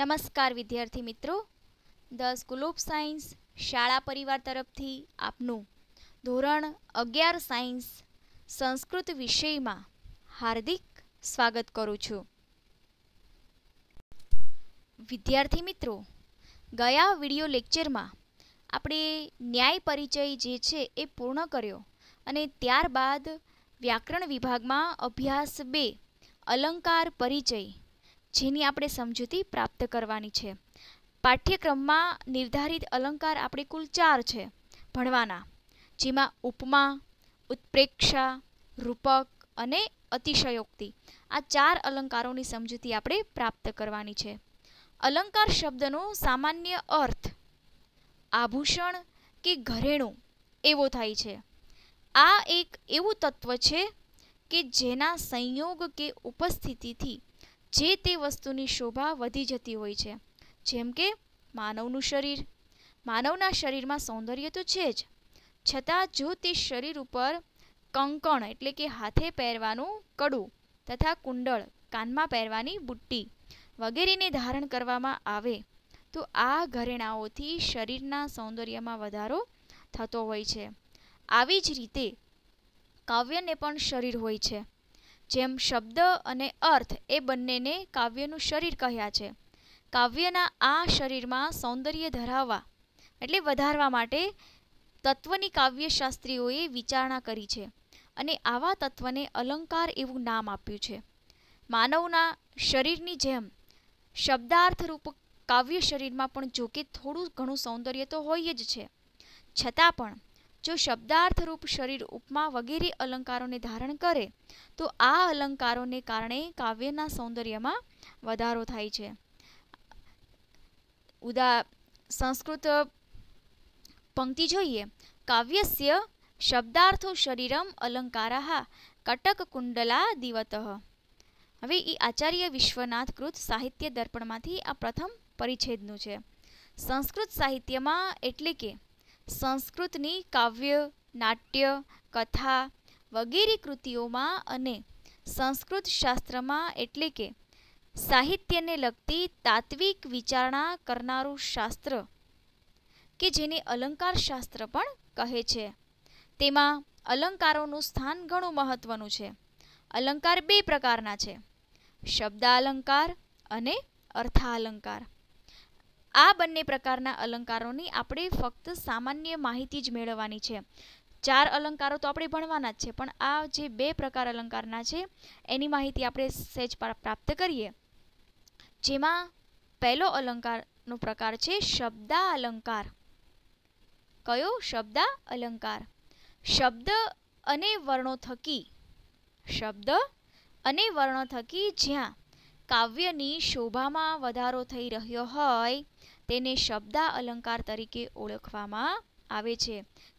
નમસ્કાર વિદ્યાર્થી મિત્રો દસ ગ્લોબ સાયન્સ શાળા પરિવાર તરફથી આપનું ધોરણ અગિયાર સાયન્સ સંસ્કૃત વિષયમાં હાર્દિક સ્વાગત કરું છું વિદ્યાર્થી મિત્રો ગયા વિડિયો લેક્ચરમાં આપણે ન્યાય પરિચય જે છે એ પૂર્ણ કર્યો અને ત્યારબાદ વ્યાકરણ વિભાગમાં અભ્યાસ બે અલંકાર પરિચય જેની આપણે સમજૂતી પ્રાપ્ત કરવાની છે પાઠ્યક્રમમાં નિર્ધારિત અલંકાર આપણે કુલ ચાર છે ભણવાના જેમાં ઉપમા ઉત્પ્રેક્ષા રૂપક અને અતિશયોક્તિ આ ચાર અલંકારોની સમજૂતી આપણે પ્રાપ્ત કરવાની છે અલંકાર શબ્દનો સામાન્ય અર્થ આભૂષણ કે ઘરેણું એવો થાય છે આ એક એવું તત્વ છે કે જેના સંયોગ કે ઉપસ્થિતિથી જે તે વસ્તુની શોભા વધી જતી હોય છે જેમ કે માનવનું શરીર માનવના શરીરમાં સૌંદર્ય તો છે જ છતાં જો તે શરીર ઉપર કંકણ એટલે કે હાથે પહેરવાનું કડું તથા કુંડળ કાનમાં પહેરવાની બુટ્ટી વગેરેને ધારણ કરવામાં આવે તો આ ઘરેણાઓથી શરીરના સૌંદર્યમાં વધારો થતો હોય છે આવી જ રીતે કાવ્યને પણ શરીર હોય છે જેમ શબ્દ અને અર્થ એ બંનેને કાવ્યનું શરીર કહ્યા છે કાવ્યના આ શરીરમાં સૌંદર્ય ધરાવવા એટલે વધારવા માટે તત્વની કાવ્યશાસ્ત્રીઓએ વિચારણા કરી છે અને આવા તત્વને અલંકાર એવું નામ આપ્યું છે માનવના શરીરની જેમ શબ્દાર્થરૂપ કાવ્ય શરીરમાં પણ જોકે થોડું ઘણું સૌંદર્ય તો હોય જ છે છતાં પણ જો શબ્દાર્થરૂપ શરીર ઉપમા વગેરે અલંકારોને ધારણ કરે તો આ અલંકારોને કારણે કાવ્યના સૌંદર્યમાં વધારો થાય છે ઉદા સંસ્કૃત પંક્તિ જોઈએ કાવ્યસ્ય શબ્દાર્થો શરીરમ અલંકારા કટક કુંડલા દિવત હવે એ આચાર્ય વિશ્વનાથ કૃત સાહિત્ય દર્પણમાંથી આ પ્રથમ પરિચ્છેદનું છે સંસ્કૃત સાહિત્યમાં એટલે કે સંસ્કૃતની કાવ્ય નાટ્ય કથા વગેરે કૃતિઓમાં અને સંસ્કૃત શાસ્ત્રમાં એટલે કે સાહિત્યને લગતી તાત્વિક વિચારણા કરનારું શાસ્ત્ર કે જેને અલંકાર શાસ્ત્ર પણ કહે છે તેમાં અલંકારોનું સ્થાન ઘણું મહત્વનું છે અલંકાર બે પ્રકારના છે શબ્દાલંકાર અને અર્થાલંકાર આ બંને પ્રકારના અલંકારોની આપણે ફક્ત સામાન્ય માહિતી જ મેળવવાની છે ચાર અલંકારો તો આપણે ભણવાના જ છે પણ આ જે બે પ્રકાર અલંકારના છે એની માહિતી આપણે સહેજ પ્રાપ્ત કરીએ જેમાં પહેલો અલંકારનો પ્રકાર છે શબ્દા અલંકાર કયો શબ્દા અલંકાર શબ્દ અને વર્ણો થકી શબ્દ અને વર્ણો થકી જ્યાં કાવ્યની શોભામાં વધારો થઈ રહ્યો હોય તેને શબ્દા અલંકાર તરીકે ઓળખવામાં આવે છે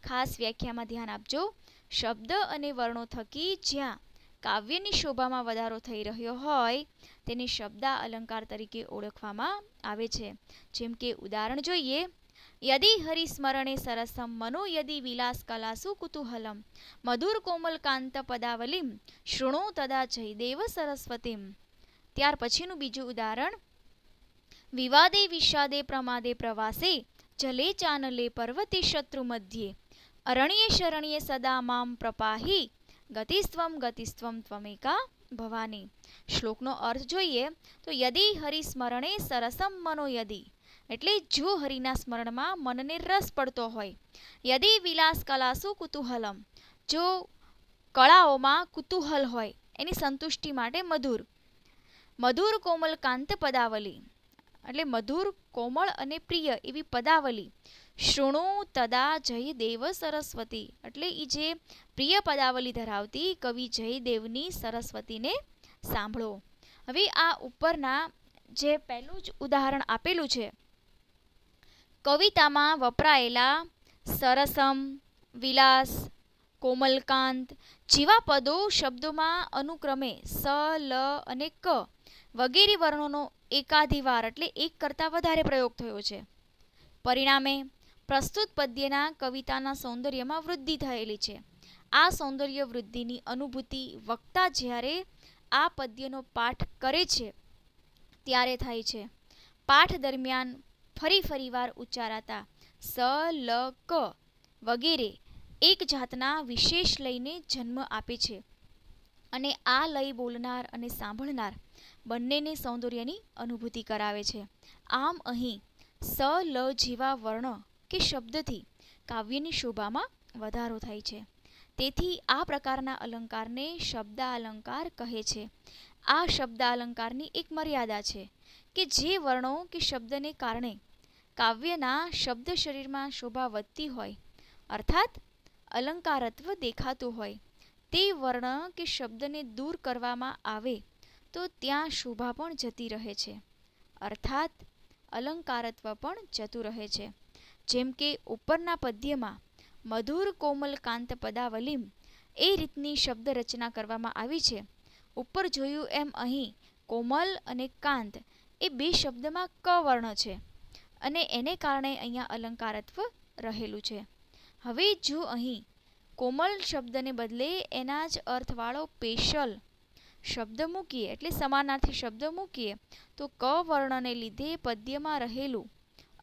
ખાસ વ્યાખ્યામાં ધ્યાન આપજો શબ્દ અને વર્ણો થકી જ્યાં કાવ્યની શોભામાં વધારો થઈ રહ્યો હોય તેને શબ્દા અલંકાર તરીકે ઓળખવામાં આવે છે જેમ કે ઉદાહરણ જોઈએ યદિ હરિસ્મરણે સરસમ મનો યદિ વિલાસ કલાસુ કુતુહલમ મધુર કોમલ કાંત પદાવલિમ શૃણો તદા જય દેવ સરસ્વતીમ ત્યાર પછીનું બીજું ઉદાહરણ વિવાદે વિષાદે પ્રમાદે પ્રવાસે જલે ચાનલે પર્વતે શત્રુ મધ્યે અરણ્યે શરણ્યે સદા મામ પ્રપાહી ગતિસ્વમ ગતિસ્વમ ત્વમેકા ભવાની શ્લોકનો અર્થ જોઈએ તો યદી સ્મરણે સરસમ મનો યદી એટલે જો હરિના સ્મરણમાં મનને રસ પડતો હોય યદી વિલાસ કલાસુ કુતુહલમ જો કળાઓમાં કુતુહલ હોય એની સંતુષ્ટિ માટે મધુર મધુર કોમલ કાંત પદાવલી એટલે મધુર કોમળ અને પ્રિય એવી પદાવલી શૃણુ તદા જય દેવ સરસ્વતી એટલે એ જે પ્રિય પદાવલી ધરાવતી કવિ જયદેવની સરસ્વતીને સાંભળો હવે આ ઉપરના જે પહેલું જ ઉદાહરણ આપેલું છે કવિતામાં વપરાયેલા સરસમ વિલાસ કોમલકાંત જેવા પદો શબ્દોમાં અનુક્રમે સ લ અને ક વગેરે વર્ણોનો એકાધિવાર એટલે એક કરતાં વધારે પ્રયોગ થયો છે પરિણામે પ્રસ્તુત પદ્યના કવિતાના સૌંદર્યમાં વૃદ્ધિ થયેલી છે આ સૌંદર્ય વૃદ્ધિની અનુભૂતિ વક્તા જ્યારે આ પદ્યનો પાઠ કરે છે ત્યારે થાય છે પાઠ દરમિયાન ફરી ફરી વાર ઉચ્ચારાતા સ લ ક વગેરે એક જાતના વિશેષ લઈને જન્મ આપે છે અને આ લય બોલનાર અને સાંભળનાર બંનેને સૌંદર્યની અનુભૂતિ કરાવે છે આમ અહીં સ લ જેવા વર્ણ કે શબ્દથી કાવ્યની શોભામાં વધારો થાય છે તેથી આ પ્રકારના અલંકારને શબ્દાલંકાર કહે છે આ શબ્દાલંકારની એક મર્યાદા છે કે જે વર્ણો કે શબ્દને કારણે કાવ્યના શબ્દ શરીરમાં શોભા વધતી હોય અર્થાત અલંકારત્વ દેખાતું હોય તે વર્ણ કે શબ્દને દૂર કરવામાં આવે તો ત્યાં શોભા પણ જતી રહે છે અર્થાત અલંકારત્વ પણ જતું રહે છે જેમ કે ઉપરના પદ્યમાં મધુર કોમલ કાંત પદાવલીમ એ રીતની શબ્દ રચના કરવામાં આવી છે ઉપર જોયું એમ અહીં કોમલ અને કાંત એ બે શબ્દમાં કવર્ણ છે અને એને કારણે અહીંયા અલંકારત્વ રહેલું છે હવે જો અહીં કોમલ શબ્દને બદલે એના જ અર્થવાળો પેશલ શબ્દ મૂકીએ એટલે સમાનાર્થી શબ્દ મૂકીએ તો ક વર્ણને લીધે પદ્યમાં રહેલું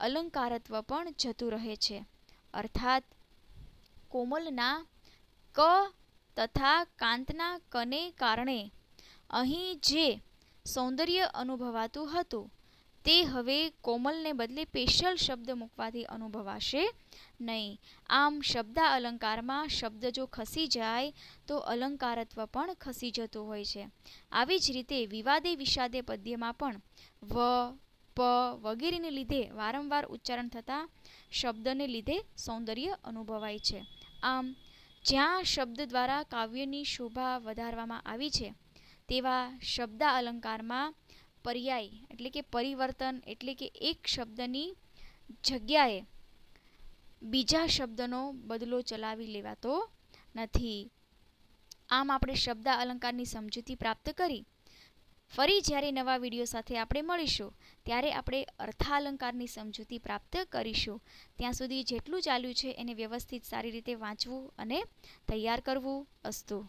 અલંકારત્વ પણ જતું રહે છે અર્થાત કોમલના ક તથા કાંતના કને કારણે અહીં જે સૌંદર્ય અનુભવાતું હતું તે હવે કોમલને બદલે પેશલ શબ્દ મૂકવાથી અનુભવાશે નહીં આમ શબ્દા અલંકારમાં શબ્દ જો ખસી જાય તો અલંકારત્વ પણ ખસી જતું હોય છે આવી જ રીતે વિવાદે વિષાદે પદ્યમાં પણ વ પ વગેરેને લીધે વારંવાર ઉચ્ચારણ થતાં શબ્દને લીધે સૌંદર્ય અનુભવાય છે આમ જ્યાં શબ્દ દ્વારા કાવ્યની શોભા વધારવામાં આવી છે તેવા શબ્દ અલંકારમાં પર્યાય એટલે કે પરિવર્તન એટલે કે એક શબ્દની જગ્યાએ બીજા શબ્દનો બદલો ચલાવી લેવાતો નથી આમ આપણે શબ્દ અલંકારની સમજૂતી પ્રાપ્ત કરી ફરી જ્યારે નવા વિડીયો સાથે આપણે મળીશું ત્યારે આપણે અર્થાલંકારની સમજૂતી પ્રાપ્ત કરીશું ત્યાં સુધી જેટલું ચાલ્યું છે એને વ્યવસ્થિત સારી રીતે વાંચવું અને તૈયાર કરવું અસ્તું